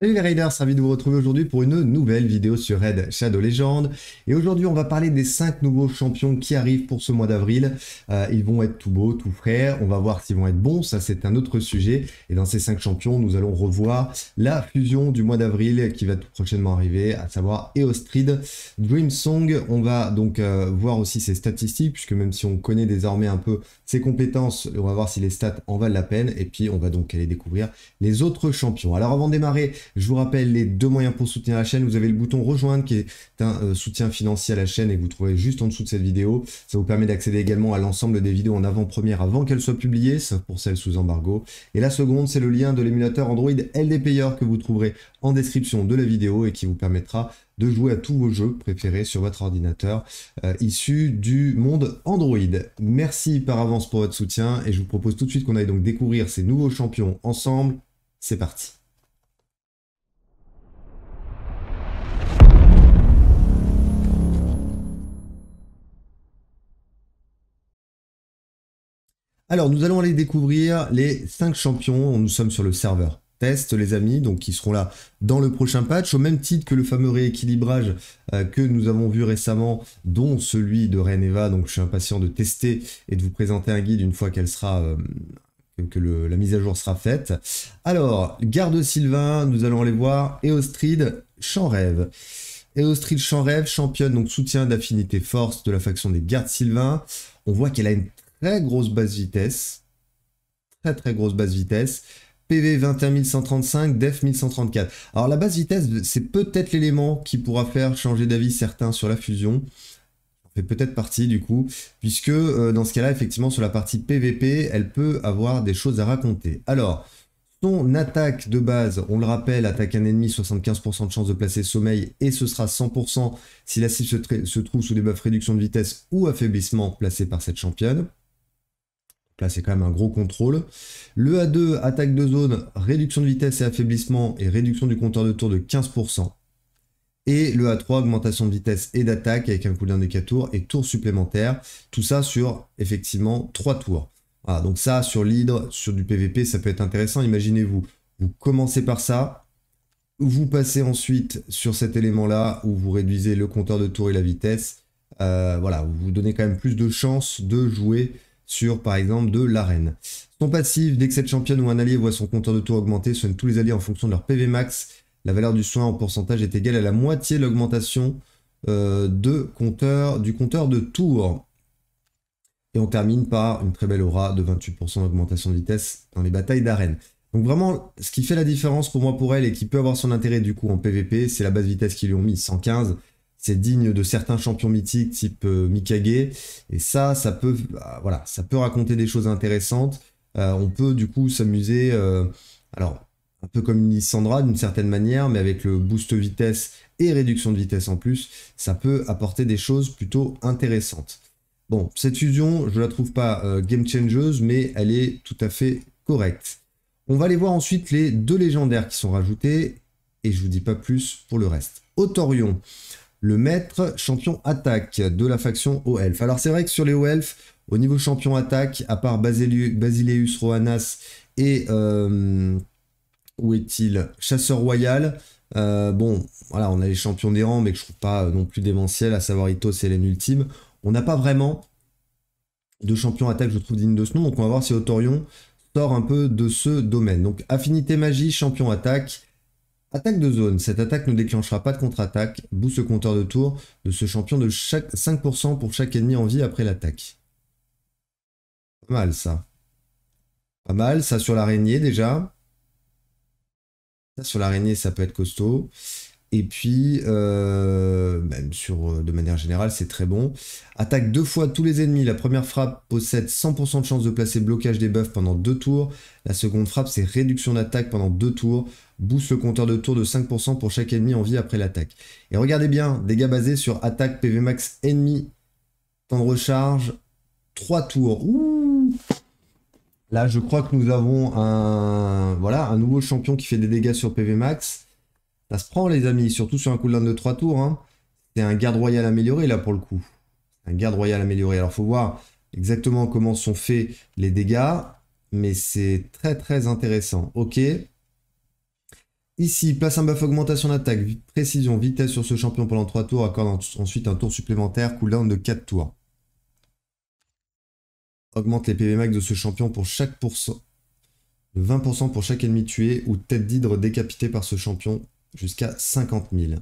Salut les Raiders, ravi de vous retrouver aujourd'hui pour une nouvelle vidéo sur Red Shadow Legends. Et aujourd'hui, on va parler des 5 nouveaux champions qui arrivent pour ce mois d'avril. Euh, ils vont être tout beaux, tout frais. On va voir s'ils vont être bons. Ça, c'est un autre sujet. Et dans ces 5 champions, nous allons revoir la fusion du mois d'avril qui va tout prochainement arriver, à savoir Eostrid Dream On va donc euh, voir aussi ses statistiques, puisque même si on connaît désormais un peu ses compétences, on va voir si les stats en valent la peine. Et puis, on va donc aller découvrir les autres champions. Alors, avant de démarrer, je vous rappelle les deux moyens pour soutenir la chaîne. Vous avez le bouton rejoindre qui est un euh, soutien financier à la chaîne et que vous trouvez juste en dessous de cette vidéo. Ça vous permet d'accéder également à l'ensemble des vidéos en avant-première avant, qu'elles soient publiées, sauf pour celles sous embargo. Et la seconde, c'est le lien de l'émulateur Android LDPayer que vous trouverez en description de la vidéo et qui vous permettra de jouer à tous vos jeux préférés sur votre ordinateur euh, issu du monde Android. Merci par avance pour votre soutien et je vous propose tout de suite qu'on aille donc découvrir ces nouveaux champions ensemble. C'est parti Alors, nous allons aller découvrir les 5 champions. Nous sommes sur le serveur test, les amis, donc qui seront là dans le prochain patch, au même titre que le fameux rééquilibrage euh, que nous avons vu récemment, dont celui de Reneva. Donc, je suis impatient de tester et de vous présenter un guide une fois qu'elle sera. Euh, que la mise à jour sera faite. Alors, garde Sylvain, nous allons aller voir Eostrid, champ rêve. Eostrid, champ rêve, championne, donc soutien d'affinité force de la faction des gardes Sylvain. On voit qu'elle a une très grosse basse vitesse. Très très grosse base vitesse. PV 21135, DEF 1134. Alors la base vitesse, c'est peut-être l'élément qui pourra faire changer d'avis certains sur la fusion. Ça fait peut-être partie du coup, puisque euh, dans ce cas-là, effectivement, sur la partie PVP, elle peut avoir des choses à raconter. Alors, son attaque de base, on le rappelle, attaque un ennemi, 75% de chance de placer sommeil, et ce sera 100% si la cible se, se trouve sous des buffs réduction de vitesse ou affaiblissement placé par cette championne. Là, c'est quand même un gros contrôle. Le A2, attaque de zone, réduction de vitesse et affaiblissement et réduction du compteur de tour de 15%. Et le A3, augmentation de vitesse et d'attaque avec un coup de et tours supplémentaires. Tout ça sur, effectivement, 3 tours. Voilà, ah, donc ça, sur l'hydre, sur du PVP, ça peut être intéressant. Imaginez-vous, vous commencez par ça, vous passez ensuite sur cet élément-là où vous réduisez le compteur de tour et la vitesse. Euh, voilà, vous donnez quand même plus de chances de jouer sur par exemple de l'arène. Son passif, dès que cette championne ou un allié voit son compteur de tour augmenter, soigne tous les alliés en fonction de leur PV max. La valeur du soin en pourcentage est égale à la moitié de l'augmentation euh, de compteur, du compteur de tour. Et on termine par une très belle aura de 28% d'augmentation de vitesse dans les batailles d'arène. Donc vraiment, ce qui fait la différence pour moi pour elle et qui peut avoir son intérêt du coup en PVP, c'est la base vitesse qu'ils lui ont mis, 115 c'est digne de certains champions mythiques type euh, Mikage. Et ça, ça peut, bah, voilà, ça peut raconter des choses intéressantes. Euh, on peut du coup s'amuser, euh, alors un peu comme une d'une certaine manière, mais avec le boost vitesse et réduction de vitesse en plus, ça peut apporter des choses plutôt intéressantes. Bon, cette fusion, je la trouve pas game changeuse, mais elle est tout à fait correcte. On va aller voir ensuite les deux légendaires qui sont rajoutés, et je vous dis pas plus pour le reste. Autorion le maître champion attaque de la faction O-Elf. Alors c'est vrai que sur les O-Elf, au niveau champion attaque, à part Basileus, Rohanas et... Euh, où est-il Chasseur Royal. Euh, bon, voilà, on a les champions des rangs, mais que je trouve pas non plus démentiel à savoir Ito, et Lenultime. Ultime. On n'a pas vraiment de champion attaque, je trouve, digne de ce nom. Donc on va voir si Autorion sort un peu de ce domaine. Donc affinité magie, champion attaque, Attaque de zone. Cette attaque ne déclenchera pas de contre-attaque. Boost ce compteur de tour de ce champion de chaque 5% pour chaque ennemi en vie après l'attaque. Pas mal ça. Pas mal ça sur l'araignée déjà. Ça sur l'araignée ça peut être costaud. Et puis, euh, même sur, euh, de manière générale, c'est très bon. Attaque deux fois tous les ennemis. La première frappe possède 100% de chance de placer blocage des buffs pendant deux tours. La seconde frappe, c'est réduction d'attaque pendant deux tours. Boost le compteur de tours de 5% pour chaque ennemi en vie après l'attaque. Et regardez bien, dégâts basés sur attaque PV max ennemi. Temps de recharge, 3 tours. Là, je crois que nous avons un, voilà, un nouveau champion qui fait des dégâts sur PV max. Ça se prend les amis, surtout sur un cooldown de 3 tours. Hein. C'est un garde royal amélioré là pour le coup. Un garde royal amélioré. Alors faut voir exactement comment sont faits les dégâts. Mais c'est très très intéressant. Ok. Ici, place un buff augmentation d'attaque, précision, vitesse sur ce champion pendant 3 tours, accorde ensuite un tour supplémentaire, cooldown de 4 tours. Augmente les PV max de ce champion pour chaque pourcent. 20% pour chaque ennemi tué ou tête d'hydre décapitée par ce champion jusqu'à 50 000.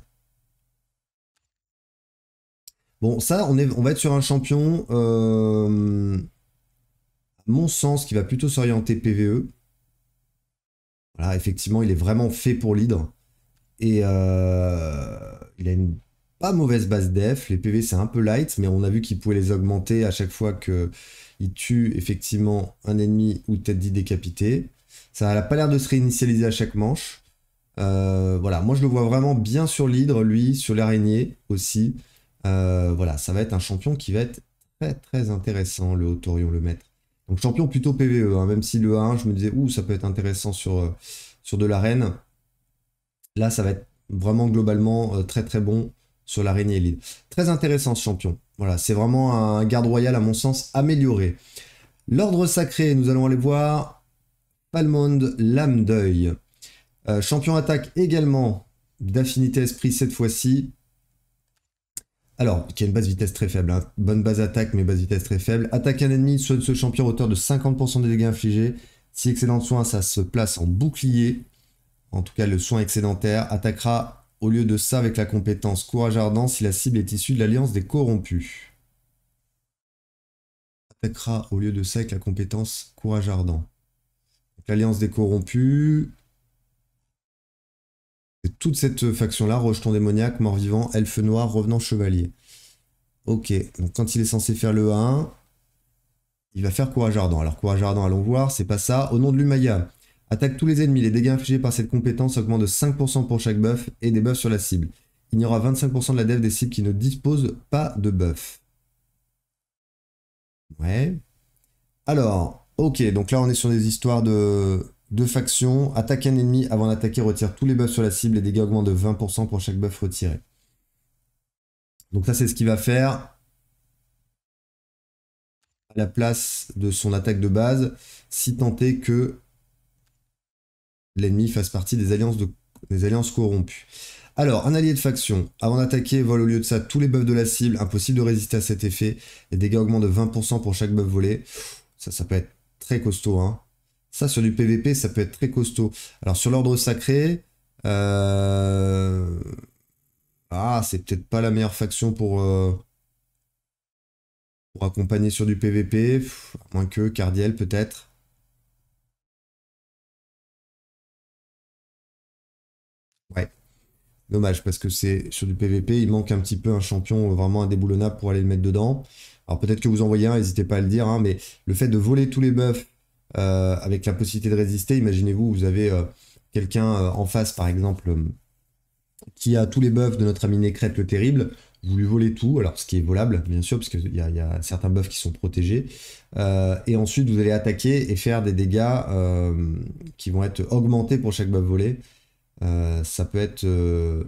Bon, ça, on, est, on va être sur un champion, euh, à mon sens, qui va plutôt s'orienter PVE. Voilà, effectivement, il est vraiment fait pour l'hydre. Et euh, il a une pas mauvaise base def. Les PV, e, c'est un peu light, mais on a vu qu'il pouvait les augmenter à chaque fois qu'il tue effectivement un ennemi ou tête dit décapité. Ça n'a pas l'air de se réinitialiser à chaque manche. Euh, voilà, moi je le vois vraiment bien sur l'hydre, lui, sur l'araignée aussi. Euh, voilà, ça va être un champion qui va être très très intéressant, le Autorion, le maître. Donc champion plutôt PVE, hein. même si le A1, je me disais, ouh, ça peut être intéressant sur, euh, sur de l'arène. Là, ça va être vraiment globalement très très bon sur l'araignée l'hydre. Très intéressant ce champion. Voilà, c'est vraiment un garde royal, à mon sens, amélioré. L'ordre sacré, nous allons aller voir Palmond Lame d'œil. Euh, champion attaque également d'affinité esprit cette fois-ci. Alors, qui a une base vitesse très faible. Hein. Bonne base attaque, mais base vitesse très faible. Attaque un ennemi, soigne ce champion à hauteur de 50% des dégâts infligés. Si excédent de soin, ça se place en bouclier. En tout cas, le soin excédentaire attaquera au lieu de ça avec la compétence courage ardent si la cible est issue de l'alliance des corrompus. Attaquera au lieu de ça avec la compétence courage ardent. L'alliance des corrompus, toute cette euh, faction-là, rejeton démoniaque, mort-vivant, elfe noir, revenant chevalier. Ok, donc quand il est censé faire le 1 il va faire courage ardent. Alors courage ardent, allons voir, c'est pas ça. Au nom de l'Umaya, attaque tous les ennemis. Les dégâts infligés par cette compétence augmentent de 5% pour chaque buff et des buffs sur la cible. Il y aura 25% de la dev des cibles qui ne disposent pas de buff. Ouais. Alors, ok, donc là on est sur des histoires de deux factions, attaque un ennemi avant d'attaquer, retire tous les buffs sur la cible, et dégâts augmentent de 20% pour chaque buff retiré. Donc ça c'est ce qu'il va faire à la place de son attaque de base, si tant est que l'ennemi fasse partie des alliances, des alliances corrompues. Alors, un allié de faction, avant d'attaquer, vole au lieu de ça tous les buffs de la cible, impossible de résister à cet effet, et dégâts augmentent de 20% pour chaque buff volé. Ça, ça peut être très costaud, hein. Ça, sur du PVP, ça peut être très costaud. Alors, sur l'ordre sacré, euh, ah, c'est peut-être pas la meilleure faction pour, euh, accompagner sur du PVP, moins que Cardiel peut-être. Ouais. Dommage, parce que c'est sur du PVP, il manque un petit peu un champion euh, vraiment indéboulonnable pour aller le mettre dedans. Alors peut-être que vous en voyez un, n'hésitez pas à le dire, hein, mais le fait de voler tous les buffs euh, avec la possibilité de résister. Imaginez-vous, vous avez euh, quelqu'un euh, en face, par exemple, qui a tous les buffs de notre ami Nécrète le Terrible. Vous lui volez tout, alors ce qui est volable, bien sûr, parce qu'il y, a certains buffs qui sont protégés. et ensuite, vous allez attaquer et faire des dégâts qui vont être augmentés pour chaque buff volé. ça, peut être,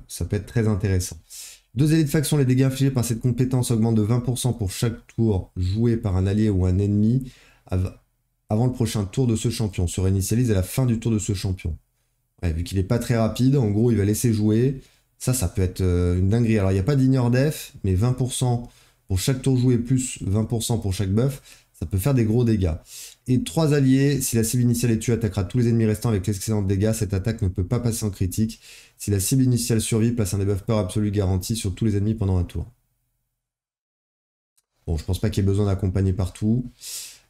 ça peut être très intéressant. Deux alliés de faction, les dégâts infligés par cette compétence augmentent de 20% pour chaque tour joué par un allié ou un ennemi avant le prochain tour de ce champion. Se réinitialise à la fin du tour de ce champion. vu qu'il n'est pas très rapide, en gros, il va laisser jouer. Ça, ça peut être euh, une dinguerie. Alors, il n'y a pas d'ignore def, mais 20% pour chaque tour joué, plus 20% pour chaque buff, ça peut faire des gros dégâts. Et 3 alliés, si la cible initiale est tuée, attaquera tous les ennemis restants avec l'excellent dégâts. Cette attaque ne peut pas passer en critique. Si la cible initiale survit, place un debuff peur absolu garanti sur tous les ennemis pendant un tour. Bon, je pense pas qu'il y ait besoin d'accompagner partout.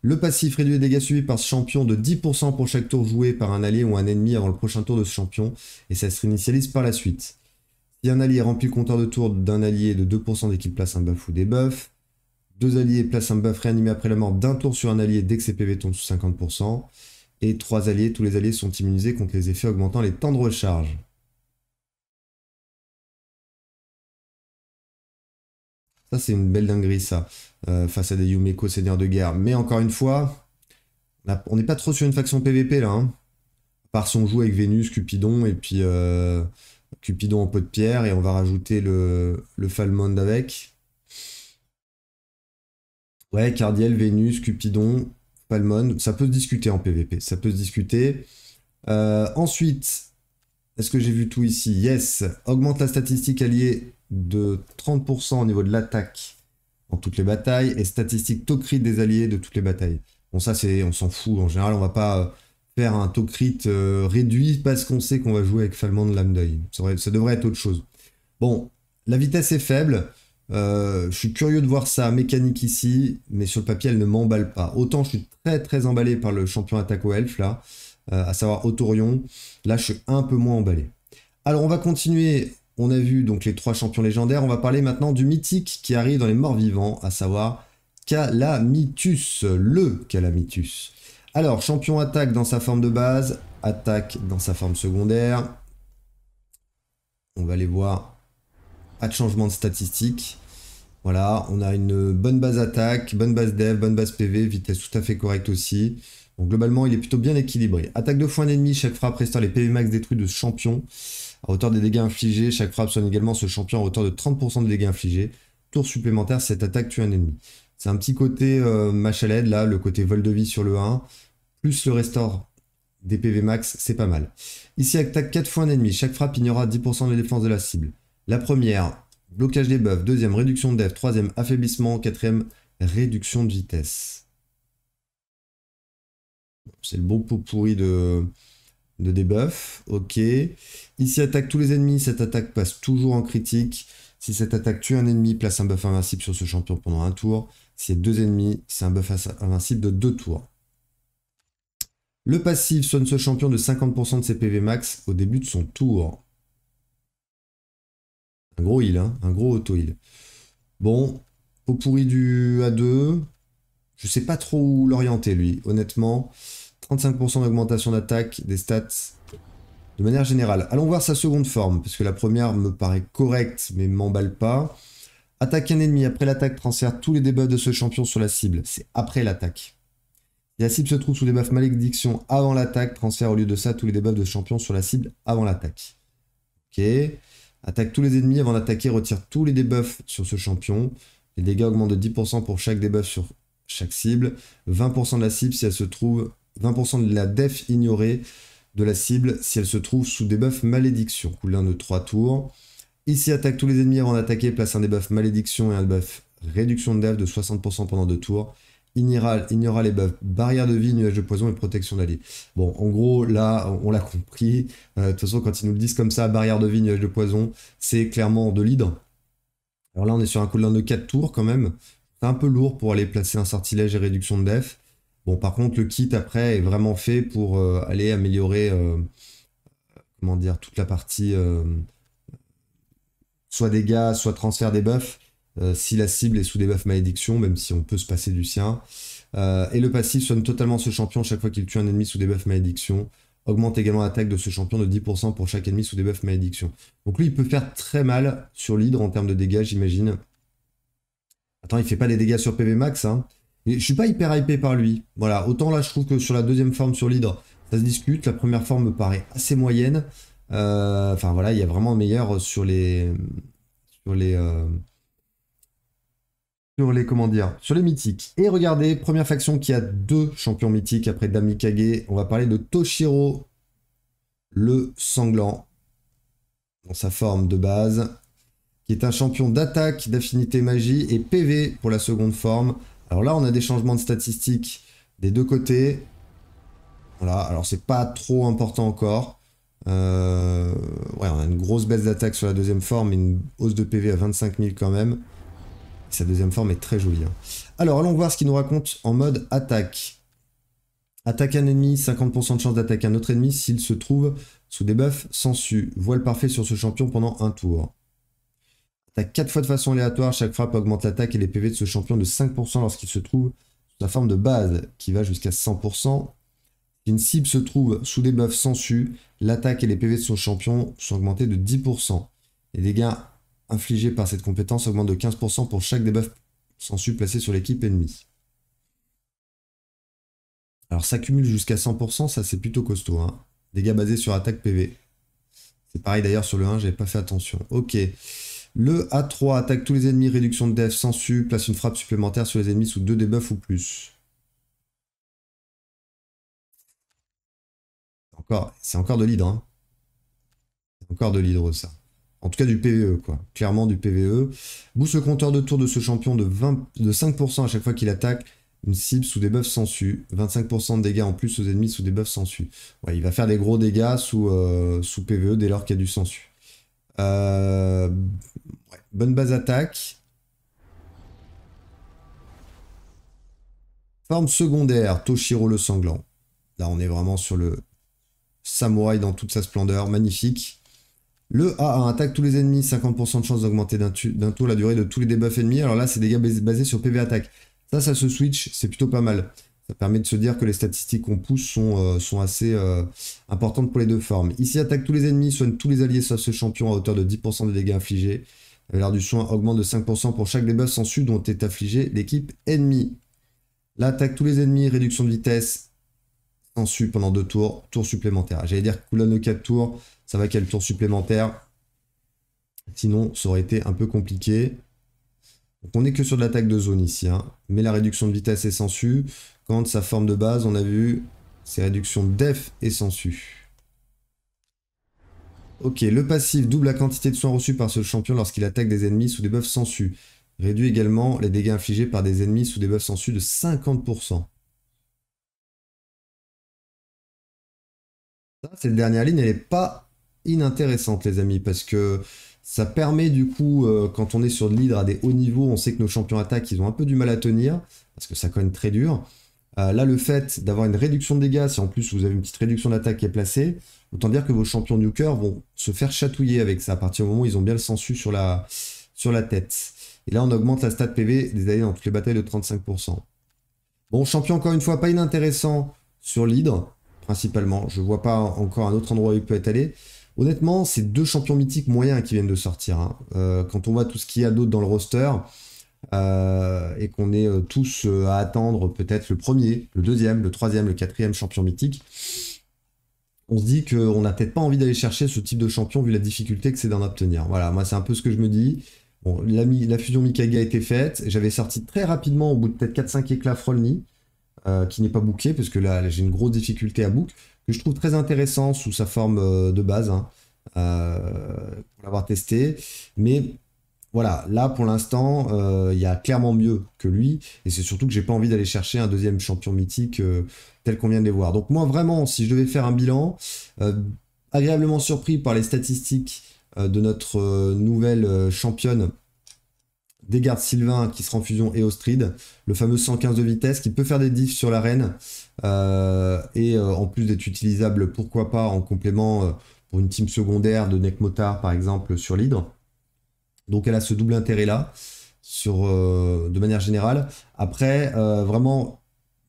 Le passif réduit les dégâts suivis par ce champion de 10% pour chaque tour joué par un allié ou un ennemi avant le prochain tour de ce champion, et ça se réinitialise par la suite. Si un allié remplit le compteur de tour d'un allié de 2% dès qu'il place un buff ou des buffs, deux alliés placent un buff réanimé après la mort d'un tour sur un allié dès que ses PV tombent sous 50%, et trois alliés, tous les alliés sont immunisés contre les effets augmentant les temps de recharge. Ça, c'est une belle dinguerie, ça, euh, face à des Yumeko seigneurs de guerre. Mais encore une fois, on n'est pas trop sur une faction PVP, là. Hein. Par son jeu avec Vénus, Cupidon, et puis euh, Cupidon en pot de pierre, et on va rajouter le, le Falmond avec. Ouais, Cardiel, Vénus, Cupidon, Falmond, ça peut se discuter en PVP, ça peut se discuter. Euh, ensuite, est-ce que j'ai vu tout ici Yes. Augmente la statistique alliée de 30% au niveau de l'attaque en toutes les batailles et statistique taux des alliés de toutes les batailles. Bon ça c'est on s'en fout en général, on va pas euh, faire un taux euh, réduit parce qu'on sait qu'on va jouer avec Falman de Lame Ça, ça devrait être autre chose. Bon, la vitesse est faible. Euh, je suis curieux de voir sa mécanique ici, mais sur le papier elle ne m'emballe pas. Autant je suis très très emballé par le champion attaque au elf là. Euh, à savoir Autorion. Là, je suis un peu moins emballé. Alors, on va continuer. On a vu donc les trois champions légendaires. On va parler maintenant du mythique qui arrive dans les morts vivants, à savoir Calamitus, le Calamitus. Alors, champion attaque dans sa forme de base, attaque dans sa forme secondaire. On va aller voir. Pas de changement de statistique. Voilà, on a une bonne base attaque, bonne base dev, bonne base PV, vitesse tout à fait correcte aussi. Donc globalement, il est plutôt bien équilibré. Attaque de foin ennemi, chaque frappe restaure les PV max détruits de champion. À hauteur des dégâts infligés, chaque frappe soigne également ce champion à hauteur de 30% de dégâts infligés. Tour supplémentaire, cette attaque tue un ennemi. C'est un petit côté euh, à là, le côté vol de vie sur le 1. Plus le restaure des PV max, c'est pas mal. Ici, attaque 4 fois un ennemi. Chaque frappe ignora 10% de défense de la cible. La première, blocage des buffs. Deuxième, réduction de def. Troisième, affaiblissement. Quatrième, réduction de vitesse. C'est le bon pot pourri de, de debuff. Ok. Ici, attaque tous les ennemis. Cette attaque passe toujours en critique. Si cette attaque tue un ennemi, place un buff invincible sur ce champion pendant un tour. Si a deux ennemis, c'est un buff invincible de deux tours. Le passif sonne ce champion de 50% de ses PV max au début de son tour. Un gros heal, hein. un gros auto-heal. Bon, au pourri du A2, je sais pas trop où l'orienter lui, honnêtement. 35% d'augmentation d'attaque, des stats de manière générale. Allons voir sa seconde forme, parce que la première me paraît correcte, mais m'emballe pas. Attaque un ennemi, après l'attaque, transfère tous les debuffs de ce champion sur la cible. C'est après l'attaque. la cible se trouve sous buffs malédiction avant l'attaque, transfère au lieu de ça tous les debuffs de champion sur la cible avant l'attaque. Ok. Attaque tous les ennemis avant d'attaquer, retire tous les debuffs sur ce champion. Les dégâts augmentent de 10% pour chaque debuff sur chaque cible. 20% de la cible si elle se trouve 20% de la def ignorée de la cible si elle se trouve sous debuff malédiction. malédictions de 3 tours. Ici, attaque tous les ennemis avant d'attaquer, place un debuff malédiction et un buff réduction de def de 60% pendant 2 tours. Ignora, les buffs barrière de vie, nuage de poison et protection d'allié. Bon, en gros, là, on, l'a compris. Euh, de toute façon, quand ils nous le disent comme ça, barrière de vie, nuage de poison, c'est clairement de l'hydre. Alors là, on est sur un coup de de 4 tours quand même. C'est un peu lourd pour aller placer un sortilège et réduction de def. Bon, par contre, le kit après est vraiment fait pour euh, aller améliorer, euh, comment dire, toute la partie euh, soit dégâts, soit transfert des buffs. si la cible est sous des buffs malédiction, même si on peut se passer du sien. et le passif sonne totalement ce champion chaque fois qu'il tue un ennemi sous des buffs malédiction. Augmente également l'attaque de ce champion de 10% pour chaque ennemi sous des buffs malédiction. Donc lui, il peut faire très mal sur l'hydre en termes de dégâts, j'imagine. Attends, il fait pas des dégâts sur PV max, hein. Je suis pas hyper hypé par lui. Voilà, autant là, je trouve que sur la deuxième forme sur l'hydre, ça se discute. La première forme me paraît assez moyenne. Euh, enfin voilà, il y a vraiment meilleur sur les. Sur les. Euh, sur les. Comment dire Sur les mythiques. Et regardez, première faction qui a deux champions mythiques après Damikage. On va parler de Toshiro, le sanglant. Dans sa forme de base. Qui est un champion d'attaque, d'affinité magie et PV pour la seconde forme. Alors là, on a des changements de statistiques des deux côtés. Voilà, alors c'est pas trop important encore. Euh, ouais, on a une grosse baisse d'attaque sur la deuxième forme, une hausse de PV à 25 000 quand même. sa deuxième forme est très jolie. Hein. Alors, allons voir ce qu'il nous raconte en mode attaque. Attaque un ennemi, 50% de chance d'attaquer un autre ennemi s'il se trouve sous des buffs sensu. Voile parfait sur ce champion pendant un tour. 4 fois de façon aléatoire, chaque frappe augmente l'attaque et les PV de ce champion de 5% lorsqu'il se trouve sous la forme de base, qui va jusqu'à 100%. Si une cible se trouve sous des buffs sans su, l'attaque et les PV de son champion sont augmentés de 10%. Les dégâts infligés par cette compétence augmentent de 15% pour chaque debuff su placé sur l'équipe ennemie. Alors s'accumule jusqu'à 100%, ça c'est plutôt costaud. Hein. Dégâts basés sur attaque PV. C'est pareil d'ailleurs sur le 1, j'ai pas fait attention. Ok. Le A3 attaque tous les ennemis, réduction de def, su, place une frappe supplémentaire sur les ennemis sous deux debuffs ou plus. Encore, c'est encore de l'hydre. Hein. Encore de l'hydre ça. En tout cas du PVE quoi. Clairement du PVE. Boost le compteur de tour de ce champion de, de 5% à chaque fois qu'il attaque une cible sous des buffs sensu. 25% de dégâts en plus aux ennemis sous des buffs su. il va faire des gros dégâts sous, euh, sous PVE dès lors qu'il y a du su. Euh, bonne base attaque. Forme secondaire, Toshiro le sanglant. Là, on est vraiment sur le samouraï dans toute sa splendeur, magnifique. Le A1 attaque tous les ennemis, 50% de chance d'augmenter d'un tour la durée de tous les debuffs ennemis. Alors là, c'est des dégâts basés sur PV attaque. Ça, ça se switch, c'est plutôt pas mal. Ça permet de se dire que les statistiques qu'on pousse sont, euh, sont assez euh, importantes pour les deux formes. Ici, attaque tous les ennemis, soigne tous les alliés soit ce champion à hauteur de 10% des dégâts infligés. Euh, La valeur du soin augmente de 5% pour chaque sans su, dont est affligée l'équipe ennemie. Là, attaque tous les ennemis, réduction de vitesse, sans su pendant deux tours, tour supplémentaire. J'allais dire cooldown de 4 tours, ça va a le tour supplémentaire. Sinon, ça aurait été un peu compliqué. Donc on n'est que sur de l'attaque de zone ici, hein. mais la réduction de vitesse est sensu. Quand sa forme de base, on a vu, c'est réduction def et sensu. Ok, le passif double la quantité de soins reçus par ce champion lorsqu'il attaque des ennemis sous des buffs sensu. Réduit également les dégâts infligés par des ennemis sous des buffs sensu de 50%. Cette dernière ligne, elle n'est pas inintéressante, les amis, parce que ça permet du coup, euh, quand on est sur de l'hydre à des hauts niveaux, on sait que nos champions attaquent, ils ont un peu du mal à tenir, parce que ça cogne très dur. Euh, là, le fait d'avoir une réduction de dégâts, si en plus vous avez une petite réduction d'attaque qui est placée, autant dire que vos champions nuker vont se faire chatouiller avec ça à partir du moment où ils ont bien le sensu sur la, sur la tête. Et là, on augmente la stat PV des alliés dans toutes les batailles de 35%. Bon, champion, encore une fois, pas inintéressant sur l'hydre, principalement. Je ne vois pas encore un autre endroit où il peut être allé. Honnêtement, c'est deux champions mythiques moyens qui viennent de sortir. Hein. Euh, quand on voit tout ce qu'il y a d'autre dans le roster, euh, et qu'on est euh, tous à attendre peut-être le premier, le deuxième, le troisième, le quatrième champion mythique, on se dit qu'on n'a peut-être pas envie d'aller chercher ce type de champion vu la difficulté que c'est d'en obtenir. Voilà, moi c'est un peu ce que je me dis. la, fusion Mikaga a été faite. J'avais sorti très rapidement, au bout de peut-être 4-5 éclats, Frolny, qui n'est pas booké, parce que là, j'ai une grosse difficulté à book, que je trouve très intéressant sous sa forme de base. Hein pour euh, l'avoir testé. Mais voilà, là pour l'instant, euh, il y a clairement mieux que lui, et c'est surtout que j'ai pas envie d'aller chercher un deuxième champion mythique euh, tel qu'on vient de les voir. Donc moi vraiment, si je devais faire un bilan, agréablement surpris par les statistiques de notre nouvelle championne des gardes Sylvain qui sera en fusion et Ostrid, le fameux 115 de vitesse qui peut faire des diffs sur l'arène, et en plus d'être utilisable, pourquoi pas, en complément pour une team secondaire de Necmotard par exemple sur l'hydre. Donc elle a ce double intérêt là sur, euh, de manière générale. Après, euh, vraiment,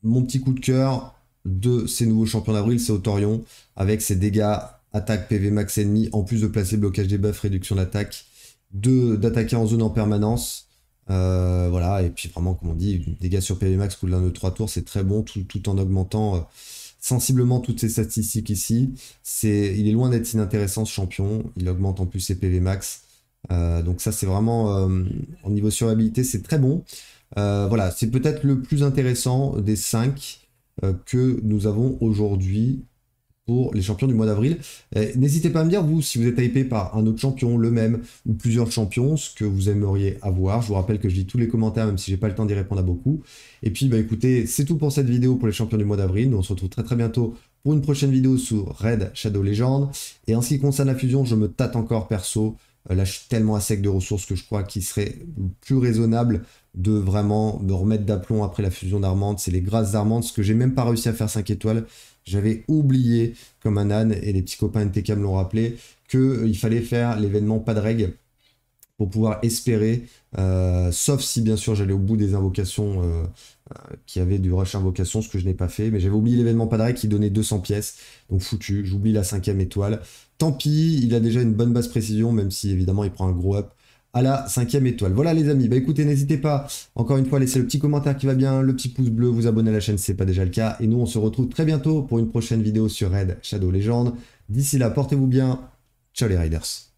mon petit coup de cœur de ces nouveaux champions d'avril, c'est Autorion, avec ses dégâts, attaque, PV max ennemi, en plus de placer blocage des buffs, réduction d'attaque, d'attaquer en zone en permanence. Euh, voilà, et puis vraiment, comme on dit, dégâts sur PV max, coup de l'un de trois tours, c'est très bon, tout, tout en augmentant sensiblement toutes ces statistiques ici. C'est, il est loin d'être inintéressant ce champion. Il augmente en plus ses PV max. Euh, donc ça c'est vraiment euh, au niveau survivabilité c'est très bon. Euh, voilà, c'est peut-être le plus intéressant des 5 que nous avons aujourd'hui pour les champions du mois d'avril. Euh, n'hésitez pas à me dire, vous, si vous êtes hypé par un autre champion, le même, ou plusieurs champions, ce que vous aimeriez avoir. Je vous rappelle que je lis tous les commentaires, même si j'ai pas le temps d'y répondre à beaucoup. Et puis, bah, écoutez, c'est tout pour cette vidéo pour les champions du mois d'avril. on se retrouve très très bientôt pour une prochaine vidéo sur Red Shadow Legend. Et en ce qui concerne la fusion, je me tâte encore perso. Euh, là, je suis tellement à sec de ressources que je crois qu'il serait plus raisonnable de vraiment me remettre d'aplomb après la fusion d'Armande. C'est les grâces d'Armande, ce que j'ai même pas réussi à faire 5 étoiles. J'avais oublié, comme un âne, et les petits copains NTK me l'ont rappelé, qu'il euh, fallait faire l'événement pas de règles pour pouvoir espérer, euh, sauf si bien sûr j'allais au bout des invocations euh, qui avaient du rush invocation, ce que je n'ai pas fait, mais j'avais oublié l'événement pas de règles qui donnait 200 pièces, donc foutu, j'oublie la cinquième étoile. Tant pis, il a déjà une bonne base précision, même si évidemment il prend un gros up à la cinquième étoile. Voilà les amis, bah écoutez, n'hésitez pas, encore une fois, à laisser le petit commentaire qui va bien, le petit pouce bleu, vous abonner à la chaîne si ce pas déjà le cas. Et nous, on se retrouve très bientôt pour une prochaine vidéo sur Red Shadow Legends. D'ici là, portez-vous bien. Ciao les Riders.